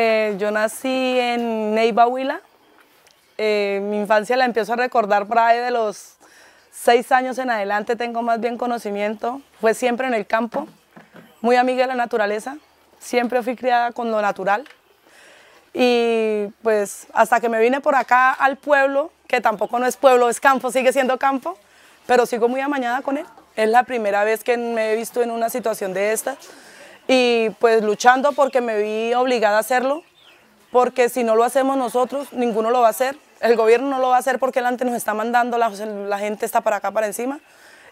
Eh, yo nací en Neiva Huila. Eh, mi infancia la empiezo a recordar por ahí de los seis años en adelante, tengo más bien conocimiento. Fue siempre en el campo, muy amiga de la naturaleza. Siempre fui criada con lo natural. Y pues hasta que me vine por acá al pueblo, que tampoco no es pueblo, es campo, sigue siendo campo, pero sigo muy amañada con él. Es la primera vez que me he visto en una situación de esta y pues luchando porque me vi obligada a hacerlo, porque si no lo hacemos nosotros, ninguno lo va a hacer. El gobierno no lo va a hacer porque él antes nos está mandando, la gente está para acá, para encima,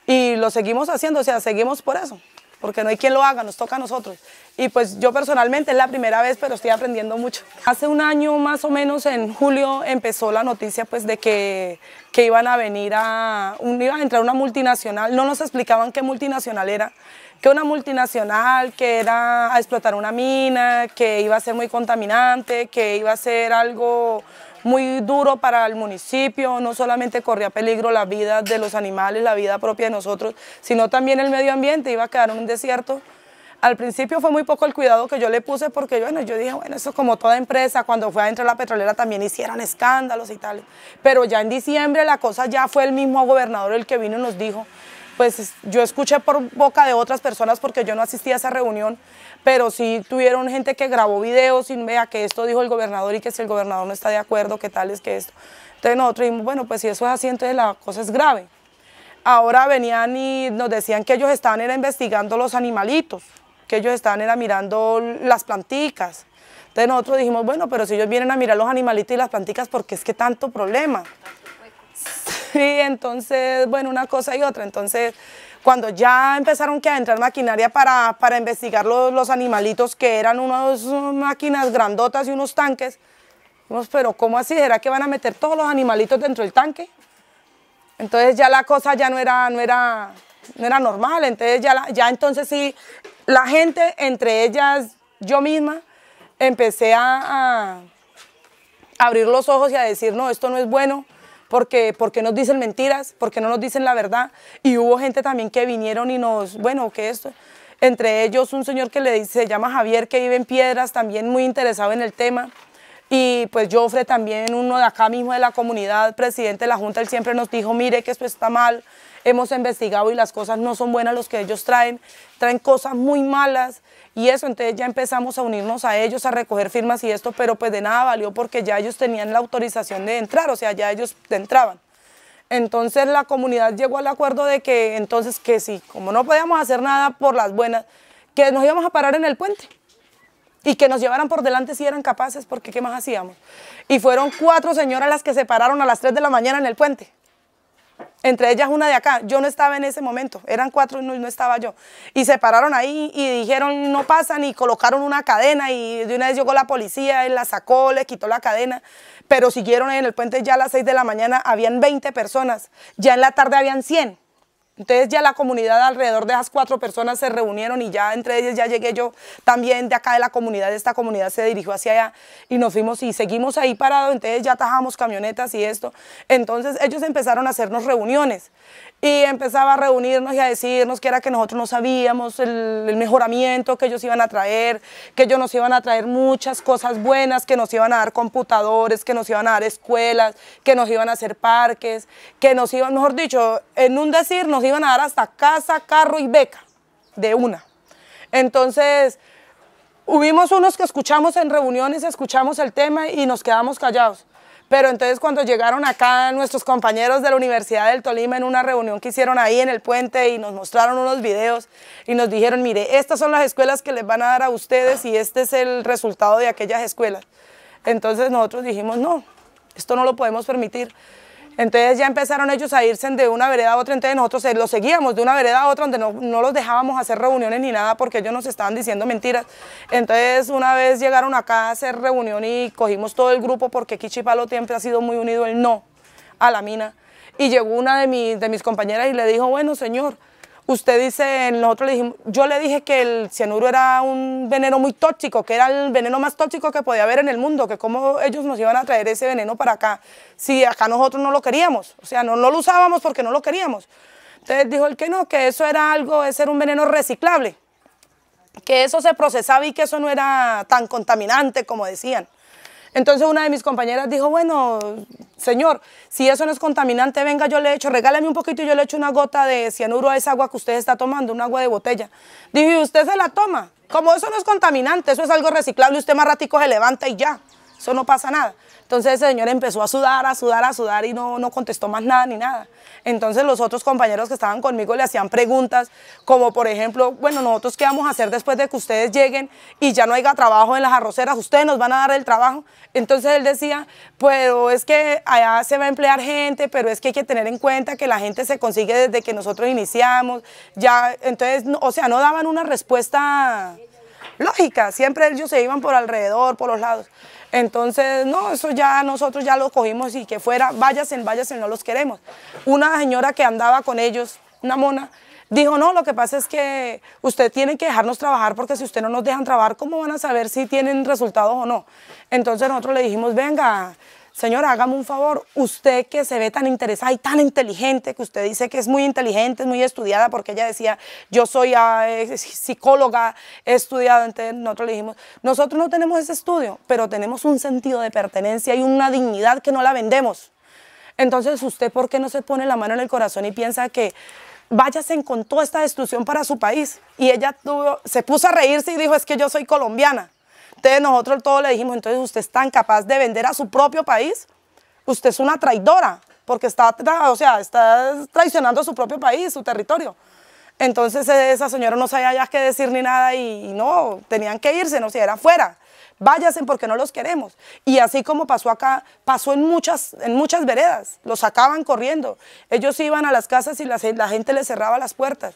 y lo seguimos haciendo, o sea, seguimos por eso porque no hay quien lo haga, nos toca a nosotros. Y pues yo personalmente es la primera vez, pero estoy aprendiendo mucho. Hace un año más o menos, en julio, empezó la noticia pues de que, que iban a venir a, iba a entrar una multinacional, no nos explicaban qué multinacional era, que una multinacional, que era a explotar una mina, que iba a ser muy contaminante, que iba a ser algo muy duro para el municipio, no solamente corría peligro la vida de los animales, la vida propia de nosotros, sino también el medio ambiente, iba a quedar en un desierto. Al principio fue muy poco el cuidado que yo le puse porque bueno, yo dije, bueno, eso es como toda empresa, cuando fue a entrar la petrolera también hicieron escándalos y tal. Pero ya en diciembre la cosa ya fue el mismo gobernador el que vino y nos dijo, pues yo escuché por boca de otras personas porque yo no asistí a esa reunión, pero sí tuvieron gente que grabó videos y vea que esto dijo el gobernador y que si el gobernador no está de acuerdo, que tal es que esto. Entonces nosotros dijimos, bueno, pues si eso es así, entonces la cosa es grave. Ahora venían y nos decían que ellos estaban era investigando los animalitos, que ellos estaban era mirando las planticas. Entonces nosotros dijimos, bueno, pero si ellos vienen a mirar los animalitos y las planticas, ¿por qué es que tanto problema? Sí, entonces, bueno, una cosa y otra. Entonces, cuando ya empezaron que a entrar maquinaria para, para investigar los, animalitos que eran unas máquinas grandotas y unos tanques, dijimos, pero ¿cómo así? ¿Será que van a meter todos los animalitos dentro del tanque? Entonces ya la cosa ya no era, no era, era normal, entonces ya, la, ya entonces sí, la gente, entre ellas yo misma, empecé a, a abrir los ojos y a decir, no, esto no es bueno, porque, porque nos dicen mentiras, porque no nos dicen la verdad. Y hubo gente también que vinieron y nos, bueno, que esto entre ellos un señor que le dice, se llama Javier, que vive en Piedras, también muy interesado en el tema. Y pues Jofre también, uno de acá mismo de la comunidad, presidente de la Junta, él siempre nos dijo, mire que esto está mal, hemos investigado y las cosas no son buenas los que ellos traen, traen cosas muy malas y eso, entonces ya empezamos a unirnos a ellos, a recoger firmas y esto, pero pues de nada valió porque ya ellos tenían la autorización de entrar, o sea, ya ellos entraban. Entonces la comunidad llegó al acuerdo de que entonces que sí, como no podíamos hacer nada por las buenas, que nos íbamos a parar en el puente y que nos llevaran por delante si eran capaces, porque ¿qué más hacíamos? Y fueron cuatro señoras las que se pararon a las 3 de la mañana en el puente. Entre ellas una de acá, yo no estaba en ese momento, eran cuatro y no, estaba yo. Y se pararon ahí y dijeron, no pasan, y colocaron una cadena, y de una vez llegó la policía, él la sacó, le quitó la cadena, pero siguieron en el puente ya a las 6 de la mañana, habían 20 personas, ya en la tarde habían 100 entonces ya la comunidad alrededor de esas cuatro personas se reunieron y ya entre ellos ya llegué yo también de acá de la comunidad, esta comunidad se dirigió hacia allá y nos fuimos y seguimos ahí parados, entonces ya tajamos camionetas y esto. Entonces ellos empezaron a hacernos reuniones y empezaba a reunirnos y a decirnos que era que nosotros no sabíamos el, mejoramiento que ellos iban a traer, que ellos nos iban a traer muchas cosas buenas, que nos iban a dar computadores, que nos iban a dar escuelas, que nos iban a hacer parques, que nos iban, mejor dicho, en un decir nos iban a dar hasta casa, carro y beca de una. Entonces, hubimos unos que escuchamos en reuniones, escuchamos el tema y nos quedamos callados. Pero entonces cuando llegaron acá nuestros compañeros de la Universidad del Tolima en una reunión que hicieron ahí en el puente y nos mostraron unos videos y nos dijeron, mire, estas son las escuelas que les van a dar a ustedes y este es el resultado de aquellas escuelas. Entonces nosotros dijimos, no, esto no lo podemos permitir. Entonces ya empezaron ellos a irse de una vereda a otra, entonces nosotros eh, los seguíamos de una vereda a otra donde no, los dejábamos hacer reuniones ni nada porque ellos nos estaban diciendo mentiras. Entonces una vez llegaron acá a hacer reunión y cogimos todo el grupo porque aquí siempre ha sido muy unido el no a la mina. Y llegó una de, mis, de mis compañeras y le dijo, bueno señor, Usted dice, nosotros le dijimos, yo le dije que el cianuro era un veneno muy tóxico, que era el veneno más tóxico que podía haber en el mundo, que cómo ellos nos iban a traer ese veneno para acá, si acá nosotros no lo queríamos, o sea, no, lo usábamos porque no lo queríamos. Entonces dijo el que no, que eso era algo, ese era un veneno reciclable, que eso se procesaba y que eso no era tan contaminante como decían. Entonces una de mis compañeras dijo, bueno, señor, si eso no es contaminante, venga, yo le echo, regálame un poquito y yo le echo una gota de cianuro a esa agua que usted está tomando, un agua de botella. Dije, usted se la toma? Como eso no es contaminante, eso es algo reciclable, usted más ratico se levanta y ya, eso no pasa nada. Entonces ese señor empezó a sudar, a sudar, a sudar y no, no contestó más nada ni nada. Entonces los otros compañeros que estaban conmigo le hacían preguntas, como por ejemplo, bueno, nosotros qué vamos a hacer después de que ustedes lleguen y ya no haya trabajo en las arroceras, ustedes nos van a dar el trabajo. Entonces él decía, pero es que allá se va a emplear gente, pero es que hay que tener en cuenta que la gente se consigue desde que nosotros iniciamos. Ya, entonces, o sea, no daban una respuesta lógica, siempre ellos se iban por alrededor, por los lados. Entonces, no, eso ya nosotros ya lo cogimos y que fuera, váyase váyase no los queremos. Una señora que andaba con ellos, una mona, dijo, no, lo que pasa es que usted tiene que dejarnos trabajar porque si usted no nos dejan trabajar, ¿cómo van a saber si tienen resultados o no? Entonces nosotros le dijimos, venga, Señora, hágame un favor, usted que se ve tan interesada y tan inteligente, que usted dice que es muy inteligente, muy estudiada, porque ella decía, yo soy ah, eh, eh, psicóloga, he estudiado, entonces nosotros le dijimos, nosotros no tenemos ese estudio, pero tenemos un sentido de pertenencia y una dignidad que no la vendemos. Entonces, ¿usted por qué no se pone la mano en el corazón y piensa que váyase con toda esta destrucción para su país? Y ella se puso a reírse y dijo, es que yo soy colombiana. Entonces nosotros todos le dijimos, entonces usted es tan capaz de vender a su propio país, usted es una traidora, porque está, o sea, está traicionando a su propio país, su territorio. Entonces e, esa señora no sabía ya qué decir ni nada y, no, tenían que irse, no, si era fuera Váyase porque no los queremos. Y así como pasó acá, pasó en muchas, en muchas veredas, los sacaban corriendo. Ellos iban a las casas y la gente les cerraba las puertas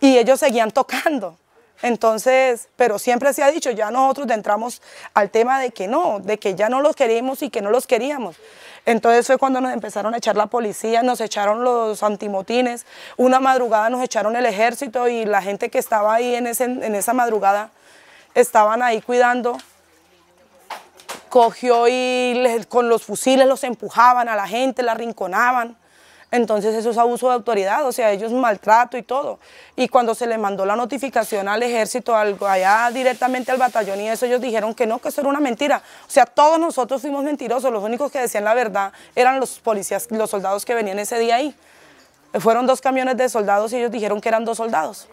y ellos seguían tocando. Entonces, pero siempre se ha dicho, ya nosotros entramos al tema de que no, de que ya no los queríamos y que no los queríamos. Entonces fue cuando nos empezaron a echar la policía, nos echaron los antimotines, una madrugada nos echaron el ejército y la gente que estaba ahí en, esa madrugada estaban ahí cuidando. Cogió y con los fusiles los empujaban a la gente, la rinconaban. Entonces eso es abuso de autoridad, o sea, ellos maltrato y todo. Y cuando se le mandó la notificación al ejército, allá directamente al batallón y eso, ellos dijeron que no, que eso era una mentira. O sea, todos nosotros fuimos mentirosos, los únicos que decían la verdad eran los policías, los soldados que venían ese día ahí. Fueron dos camiones de soldados y ellos dijeron que eran dos soldados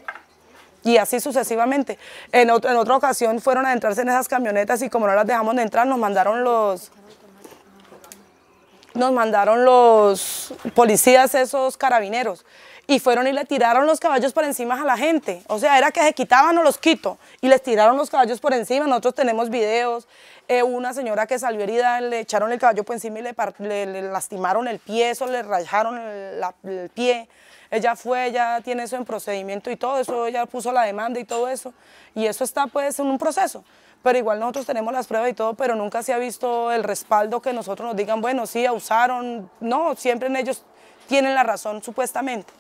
y así sucesivamente. En, en, otra ocasión fueron a entrarse en esas camionetas y como no las dejamos de entrar, nos mandaron los... Nos mandaron los policías, esos carabineros, y fueron y le tiraron los caballos por encima a la gente. O sea, era que se quitaban o los quito, y les tiraron los caballos por encima. Nosotros tenemos videos, eh, una señora que salió herida, le echaron el caballo por encima y le, lastimaron el pie, o le rajaron el, pie. Ella fue, ella tiene eso en procedimiento y todo eso, ella puso la demanda y todo eso. Y eso está pues en un proceso pero igual nosotros tenemos las pruebas y todo, pero nunca se ha visto el respaldo que nosotros nos digan, bueno, sí, usaron no, siempre en ellos tienen la razón supuestamente.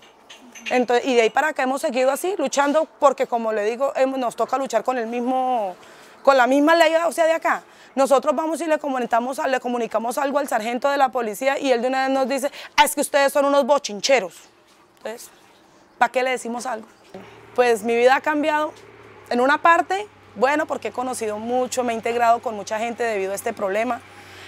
Entonces, y de ahí para acá hemos seguido así, luchando, porque como le digo, nos toca luchar con el mismo, con la misma ley, o sea, de acá. Nosotros vamos y le comunicamos, le comunicamos algo al sargento de la policía y él de una vez nos dice, ah, es que ustedes son unos bochincheros. Entonces, ¿para qué le decimos algo? Pues mi vida ha cambiado en una parte bueno porque he conocido mucho, me he integrado con mucha gente debido a este problema,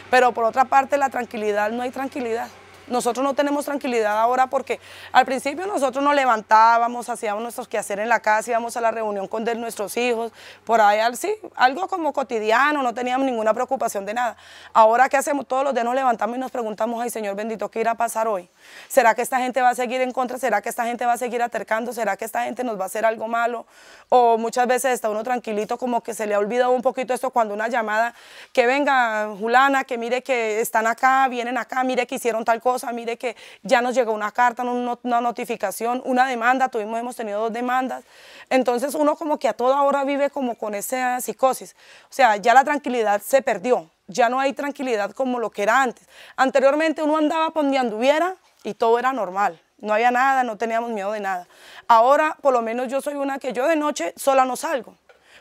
pero por otra parte la tranquilidad, no hay tranquilidad nosotros no tenemos tranquilidad ahora porque al principio nosotros nos levantábamos, hacíamos nuestros quehaceres en la casa, íbamos a la reunión con nuestros hijos, por ahí sí, algo como cotidiano, no teníamos ninguna preocupación de nada. Ahora ¿qué hacemos todos los días nos levantamos y nos preguntamos, ay Señor bendito, ¿qué irá a pasar hoy? ¿Será que esta gente va a seguir en contra? ¿Será que esta gente va a seguir atercando? ¿Será que esta gente nos va a hacer algo malo? O muchas veces está uno tranquilito como que se le ha olvidado un poquito esto cuando una llamada que venga Julana, que mire que están acá, vienen acá, mire que hicieron tal cosa mí mire que ya nos llegó una carta, una notificación, una demanda, tuvimos, hemos tenido dos demandas. Entonces uno como que a toda hora vive como con esa psicosis. O sea, ya la tranquilidad se perdió, ya no hay tranquilidad como lo que era antes. Anteriormente uno andaba por donde anduviera y todo era normal. No había nada, no teníamos miedo de nada. Ahora, por lo menos yo soy una que yo de noche sola no salgo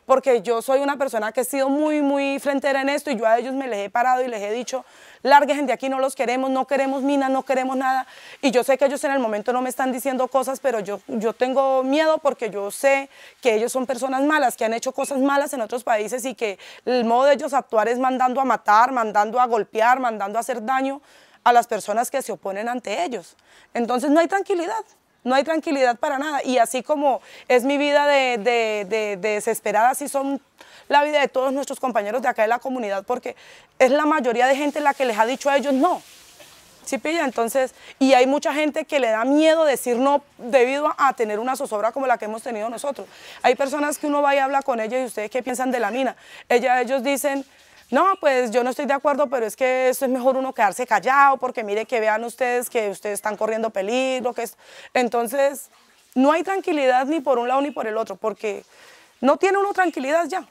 porque yo soy una persona que he sido muy, muy frentera en esto y yo a ellos me les he parado y les he dicho, larguen de aquí, no los queremos, no queremos minas, no queremos nada. Y yo sé que ellos en el momento no me están diciendo cosas, pero yo, yo tengo miedo porque yo sé que ellos son personas malas, que han hecho cosas malas en otros países y que el modo de ellos actuar es mandando a matar, mandando a golpear, mandando a hacer daño a las personas que se oponen ante ellos. Entonces no hay tranquilidad no hay tranquilidad para nada. Y así como es mi vida de, desesperada, así son la vida de todos nuestros compañeros de acá de la comunidad, porque es la mayoría de gente la que les ha dicho a ellos no. ¿Sí pilla? Entonces, y hay mucha gente que le da miedo decir no debido a, tener una zozobra como la que hemos tenido nosotros. Hay personas que uno va y habla con ellas y ustedes qué piensan de la mina. Ella, ellos dicen, no, pues yo no estoy de acuerdo, pero es que eso es mejor uno quedarse callado, porque mire que vean ustedes que ustedes están corriendo peligro, que Entonces, no hay tranquilidad ni por un lado ni por el otro, porque no tiene uno tranquilidad ya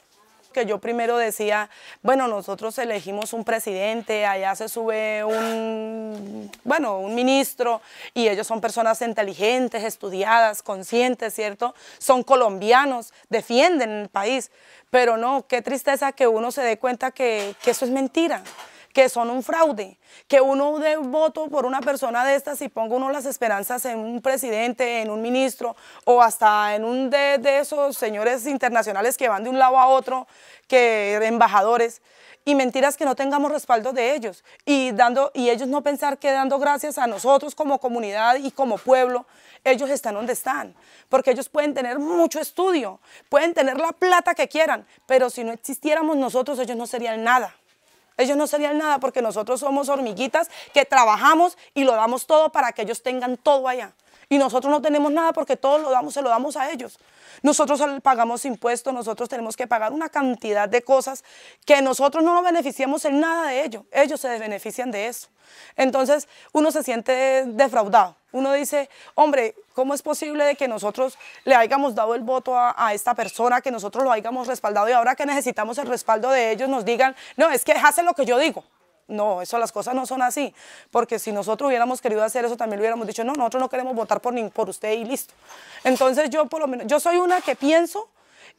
que yo primero decía, bueno, nosotros elegimos un presidente, allá se sube un, bueno, un ministro y ellos son personas inteligentes, estudiadas, conscientes, ¿cierto? Son colombianos, defienden el país, pero no, qué tristeza que uno se dé cuenta que, que eso es mentira que son un fraude, que uno dé voto por una persona de estas y ponga uno las esperanzas en un presidente, en un ministro o hasta en un de, esos señores internacionales que van de un lado a otro, que embajadores, y mentiras que no tengamos respaldo de ellos y, dando, y ellos no pensar que dando gracias a nosotros como comunidad y como pueblo, ellos están donde están, porque ellos pueden tener mucho estudio, pueden tener la plata que quieran, pero si no existiéramos nosotros ellos no serían nada. Ellos no serían nada porque nosotros somos hormiguitas que trabajamos y lo damos todo para que ellos tengan todo allá. Y nosotros no tenemos nada porque todo lo damos, se lo damos a ellos. Nosotros pagamos impuestos, nosotros tenemos que pagar una cantidad de cosas que nosotros no nos beneficiamos en nada de ello. Ellos se benefician de eso. Entonces uno se siente defraudado uno dice, hombre, ¿cómo es posible de que nosotros le hayamos dado el voto a, esta persona, que nosotros lo hayamos respaldado y ahora que necesitamos el respaldo de ellos nos digan, no, es que hacen lo que yo digo? No, eso las cosas no son así, porque si nosotros hubiéramos querido hacer eso también lo hubiéramos dicho, no, nosotros no queremos votar por, ni, por usted y listo. Entonces yo por lo menos, yo soy una que pienso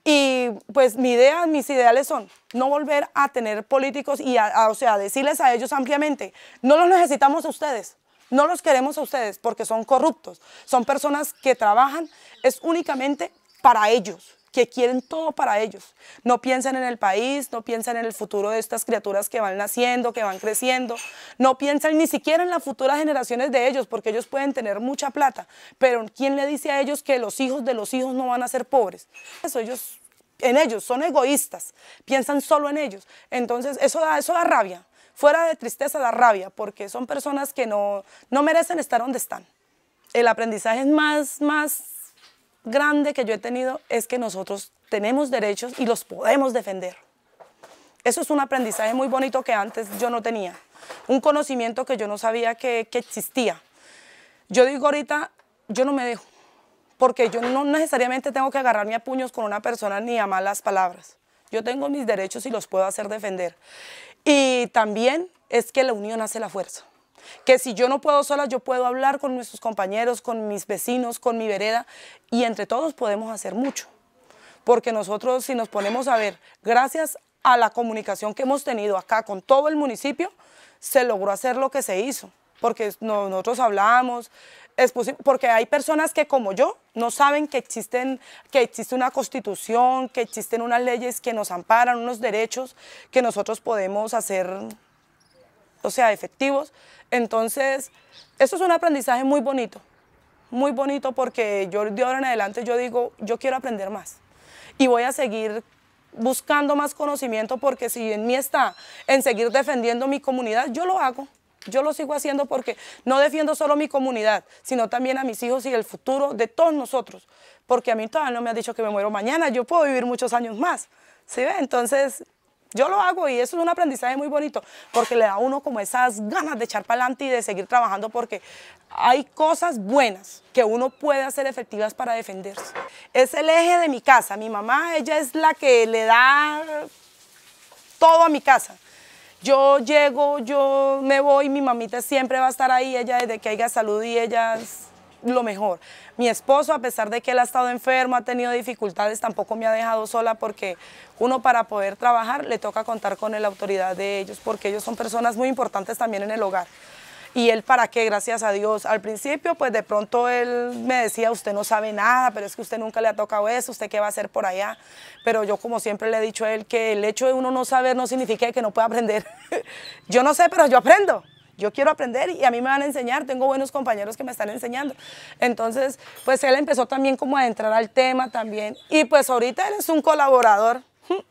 y pues mi idea, mis ideales son no volver a tener políticos y, o sea, decirles a ellos ampliamente, no los necesitamos a ustedes, no los queremos a ustedes porque son corruptos, son personas que trabajan es únicamente para ellos que quieren todo para ellos. No piensan en el país, no piensan en el futuro de estas criaturas que van naciendo, que van creciendo, no piensan ni siquiera en las futuras generaciones de ellos, porque ellos pueden tener mucha plata, pero ¿quién le dice a ellos que los hijos de los hijos no van a ser pobres? Eso ellos, en ellos, son egoístas, piensan solo en ellos. Entonces, eso da, eso da rabia fuera de tristeza, la rabia, porque son personas que no, no merecen estar donde están. El aprendizaje más, más grande que yo he tenido es que nosotros tenemos derechos y los podemos defender. Eso es un aprendizaje muy bonito que antes yo no tenía, un conocimiento que yo no sabía que, que existía. Yo digo ahorita, yo no me dejo, porque yo no necesariamente tengo que agarrarme a puños con una persona ni a malas palabras. Yo tengo mis derechos y los puedo hacer defender. Y también es que la unión hace la fuerza. Que si yo no puedo sola, yo puedo hablar con nuestros compañeros, con mis vecinos, con mi vereda y entre todos podemos hacer mucho. Porque nosotros si nos ponemos a ver, gracias a la comunicación que hemos tenido acá con todo el municipio, se logró hacer lo que se hizo. Porque nosotros hablamos, porque hay personas que como yo no saben que, existen, que existe una constitución, que existen unas leyes que nos amparan, unos derechos que nosotros podemos hacer, o sea, efectivos. Entonces, eso es un aprendizaje muy bonito, muy bonito porque yo de ahora en adelante yo digo, yo quiero aprender más y voy a seguir buscando más conocimiento porque si en mí está en seguir defendiendo mi comunidad, yo lo hago yo lo sigo haciendo porque no defiendo solo mi comunidad, sino también a mis hijos y el futuro de todos nosotros, porque a mí todavía no me ha dicho que me muero mañana, yo puedo vivir muchos años más, ¿sí ve? Entonces, yo lo hago y eso es un aprendizaje muy bonito, porque le da a uno como esas ganas de echar para adelante y de seguir trabajando, porque hay cosas buenas que uno puede hacer efectivas para defenderse. Es el eje de mi casa, mi mamá, ella es la que le da todo a mi casa yo llego, yo me voy, mi mamita siempre va a estar ahí, ella desde que haya salud y ella es lo mejor. Mi esposo, a pesar de que él ha estado enfermo, ha tenido dificultades, tampoco me ha dejado sola porque uno para poder trabajar le toca contar con la autoridad de ellos porque ellos son personas muy importantes también en el hogar y él para qué, gracias a Dios. Al principio, pues de pronto él me decía, usted no sabe nada, pero es que usted nunca le ha tocado eso, usted qué va a hacer por allá. Pero yo como siempre le he dicho a él que el hecho de uno no saber no significa que no pueda aprender. yo no sé, pero yo aprendo yo quiero aprender y a mí me van a enseñar, tengo buenos compañeros que me están enseñando. Entonces, pues él empezó también como a entrar al tema también y pues ahorita él es un colaborador,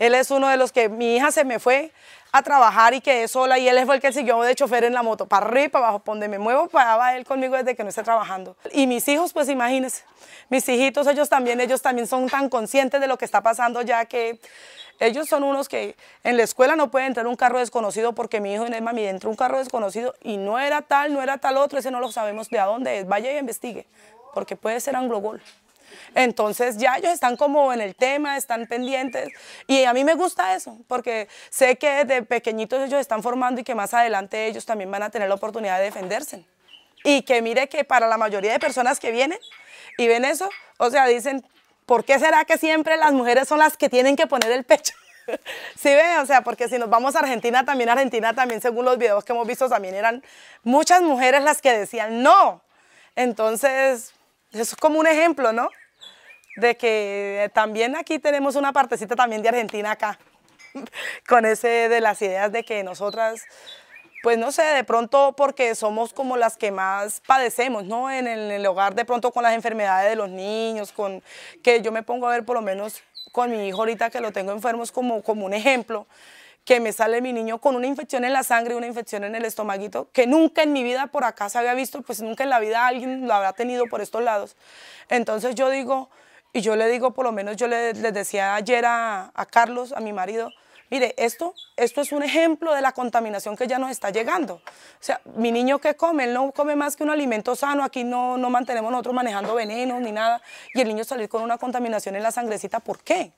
él es uno de los que mi hija se me fue a trabajar y quedé sola y él fue el que siguió de chofer en la moto, para arriba para abajo, donde me muevo, para abajo, él conmigo desde que no esté trabajando. Y mis hijos, pues imagínense, mis hijitos, ellos también, ellos también son tan conscientes de lo que está pasando ya que ellos son unos que en la escuela no puede entrar un carro desconocido porque mi hijo, mami, entró un carro desconocido y no era tal, no era tal otro, ese no lo sabemos de a dónde es, vaya y investigue, porque puede ser anglogol. Entonces ya ellos están como en el tema, están pendientes y a mí me gusta eso porque sé que de pequeñitos ellos están formando y que más adelante ellos también van a tener la oportunidad de defenderse. Y que mire que para la mayoría de personas que vienen y ven eso, o sea, dicen, ¿por qué será que siempre las mujeres son las que tienen que poner el pecho? Sí, ven, o sea, porque si nos vamos a Argentina, también Argentina, también según los videos que hemos visto, también eran muchas mujeres las que decían no. Entonces, eso es como un ejemplo, ¿no? de que también aquí tenemos una partecita también de Argentina acá, con ese de las ideas de que nosotras, pues no sé, de pronto porque somos como las que más padecemos, ¿no? En el, hogar, de pronto con las enfermedades de los niños, con que yo me pongo a ver por lo menos con mi hijo ahorita que lo tengo enfermo, como, como un ejemplo que me sale mi niño con una infección en la sangre, una infección en el estomaguito, que nunca en mi vida por acá se había visto, pues nunca en la vida alguien lo habrá tenido por estos lados. Entonces yo digo, y yo le digo, por lo menos yo les decía ayer a, Carlos, a mi marido, mire, esto, esto es un ejemplo de la contaminación que ya nos está llegando. O sea, mi niño que come, él no come más que un alimento sano, aquí no, no mantenemos nosotros manejando venenos ni nada, y el niño salir con una contaminación en la sangrecita, ¿por qué?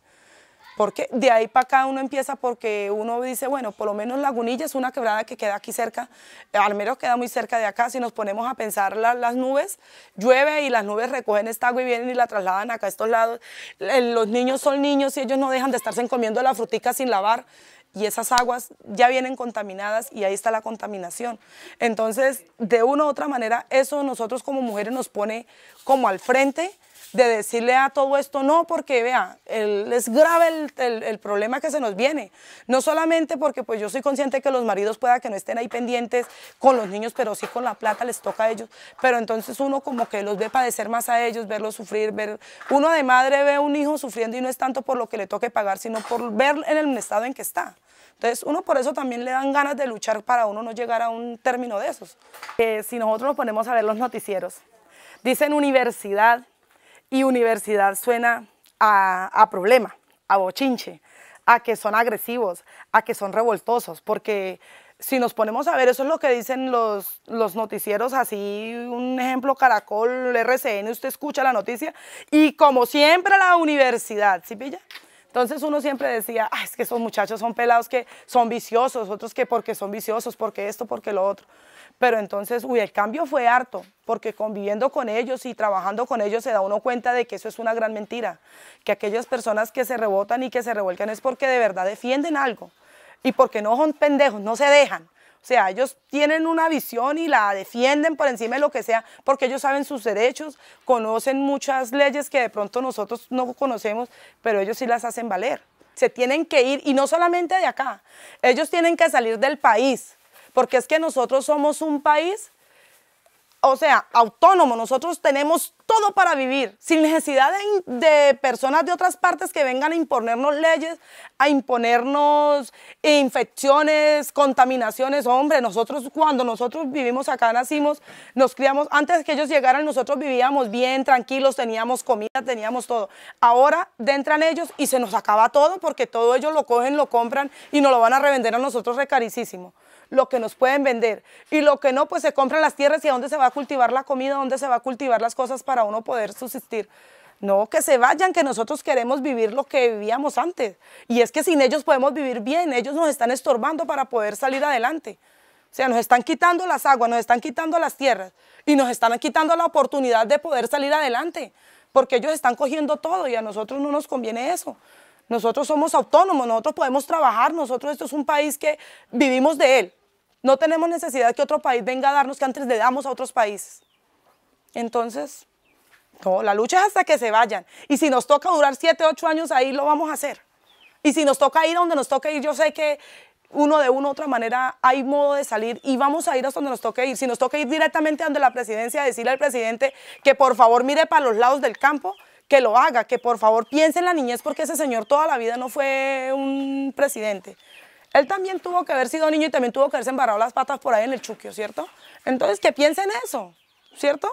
Porque de ahí para acá uno empieza porque uno dice, bueno, por lo menos Lagunilla es una quebrada que queda aquí cerca, eh, al menos queda muy cerca de acá. Si nos ponemos a pensar las nubes, llueve y las nubes recogen esta agua y vienen y la trasladan acá a estos lados. Eh, los niños son niños y ellos no dejan de estarse comiendo la frutica sin lavar y esas aguas ya vienen contaminadas y ahí está la contaminación. Entonces, de una u otra manera, eso nosotros como mujeres nos pone como al frente de decirle a todo esto no, porque vea, les es grave el, problema que se nos viene. No solamente porque pues yo soy consciente que los maridos pueda que no estén ahí pendientes con los niños, pero sí con la plata les toca a ellos. Pero entonces uno como que los ve padecer más a ellos, verlos sufrir, ver... Uno de madre ve a un hijo sufriendo y no es tanto por lo que le toque pagar, sino por ver en el estado en que está. Entonces, uno por eso también le dan ganas de luchar para uno no llegar a un término de esos. que eh, si nosotros nos ponemos a ver los noticieros, dicen universidad, y universidad suena a, problema, a bochinche, a que son agresivos, a que son revoltosos, porque si nos ponemos a ver, eso es lo que dicen los, los noticieros, así un ejemplo, Caracol, RCN, usted escucha la noticia, y como siempre la universidad, ¿sí pilla? Entonces uno siempre decía, es que esos muchachos son pelados que son viciosos, otros que porque son viciosos, porque esto, porque lo otro. Pero entonces, uy, el cambio fue harto, porque conviviendo con ellos y trabajando con ellos se da uno cuenta de que eso es una gran mentira, que aquellas personas que se rebotan y que se revuelcan es porque de verdad defienden algo y porque no son pendejos, no se dejan. O sea, ellos tienen una visión y la defienden por encima de lo que sea, porque ellos saben sus derechos, conocen muchas leyes que de pronto nosotros no conocemos, pero ellos sí las hacen valer. Se tienen que ir, y no solamente de acá, ellos tienen que salir del país, porque es que nosotros somos un país o sea, autónomo. Nosotros tenemos todo para vivir, sin necesidad de, personas de otras partes que vengan a imponernos leyes, a imponernos infecciones, contaminaciones. Hombre, nosotros cuando nosotros vivimos acá, nacimos, nos criamos, antes que ellos llegaran, nosotros vivíamos bien, tranquilos, teníamos comida, teníamos todo. Ahora entran ellos y se nos acaba todo porque todo ellos lo cogen, lo compran y nos lo van a revender a nosotros recaricísimo lo que nos pueden vender. Y lo que no, pues se compran las tierras y a dónde se va a cultivar la comida, dónde se va a cultivar las cosas para uno poder subsistir. No, que se vayan, que nosotros queremos vivir lo que vivíamos antes. Y es que sin ellos podemos vivir bien, ellos nos están estorbando para poder salir adelante. O sea, nos están quitando las aguas, nos están quitando las tierras y nos están quitando la oportunidad de poder salir adelante, porque ellos están cogiendo todo y a nosotros no nos conviene eso. Nosotros somos autónomos, nosotros podemos trabajar, nosotros esto es un país que vivimos de él. No tenemos necesidad que otro país venga a darnos que antes le damos a otros países. Entonces, la lucha es hasta que se vayan. Y si nos toca durar siete, ocho años ahí, lo vamos a hacer. Y si nos toca ir a donde nos toca ir, yo sé que uno de una u otra manera hay modo de salir y vamos a ir hasta donde nos toque ir. Si nos toca ir directamente a donde la presidencia, decirle al presidente que por favor mire para los lados del campo, que lo haga, que por favor piense en la niñez porque ese señor toda la vida no fue un presidente. Él también tuvo que haber sido niño y también tuvo que haberse embarrado las patas por ahí en el chuquio, ¿cierto? Entonces, que piensen eso, ¿cierto?